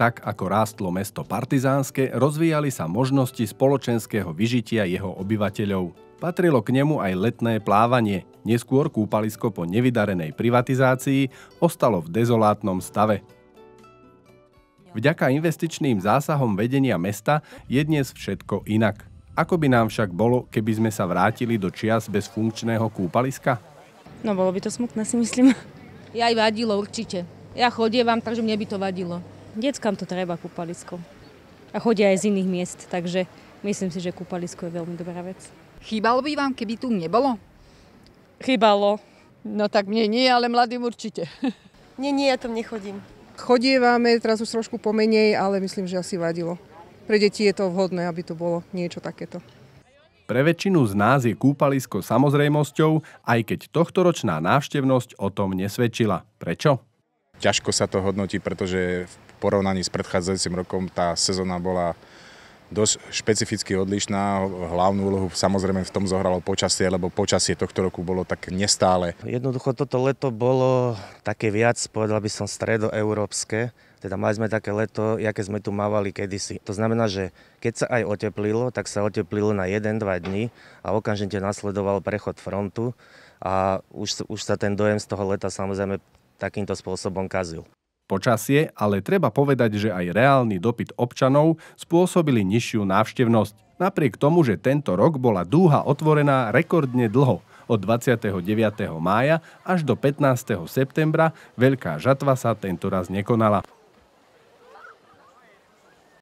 tak ako rástlo mesto partizánske, rozvíjali sa možnosti spoločenského vyžitia jeho obyvateľov. Patrilo k nemu aj letné plávanie. Neskôr kúpalisko po nevydarenej privatizácii ostalo v dezolátnom stave. Vďaka investičným zásahom vedenia mesta je dnes všetko inak. Ako by nám však bolo, keby sme sa vrátili do čias bez funkčného kúpaliska? No bolo by to smutné, si myslím. Ja aj vadilo určite. Ja chodievam, takže mne by to vadilo. Dieckám to treba kúpalisko. A chodia aj z iných miest, takže myslím si, že kúpalisko je veľmi dobrá vec. Chýbalo by vám, keby tu nebolo? Chýbalo. No tak mne nie, ale mladým určite. nie, nie, ja tam nechodím. Chodievame teraz už trošku pomenej, ale myslím, že asi vadilo. Pre deti je to vhodné, aby to bolo niečo takéto. Pre väčšinu z nás je kúpalisko samozrejmosťou, aj keď tohtoročná návštevnosť o tom nesvedčila. Prečo? ťažko sa to hodnotí, pretože v porovnaní s predchádzajúcim rokom tá sezóna bola dosť špecificky odlišná. Hlavnú úlohu samozrejme v tom zohralo počasie, lebo počasie tohto roku bolo tak nestále. Jednoducho toto leto bolo také viac, povedal by som, stredoeurópske. Teda mali sme také leto, aké sme tu mávali kedysi. To znamená, že keď sa aj oteplilo, tak sa oteplilo na 1-2 dní a okamžite nasledoval prechod frontu a už, už sa ten dojem z toho leta samozrejme takýmto spôsobom kazil. Počasie, ale treba povedať, že aj reálny dopyt občanov spôsobili nižšiu návštevnosť. Napriek tomu, že tento rok bola dúha otvorená rekordne dlho, od 29. mája až do 15. septembra Veľká žatva sa tento raz nekonala.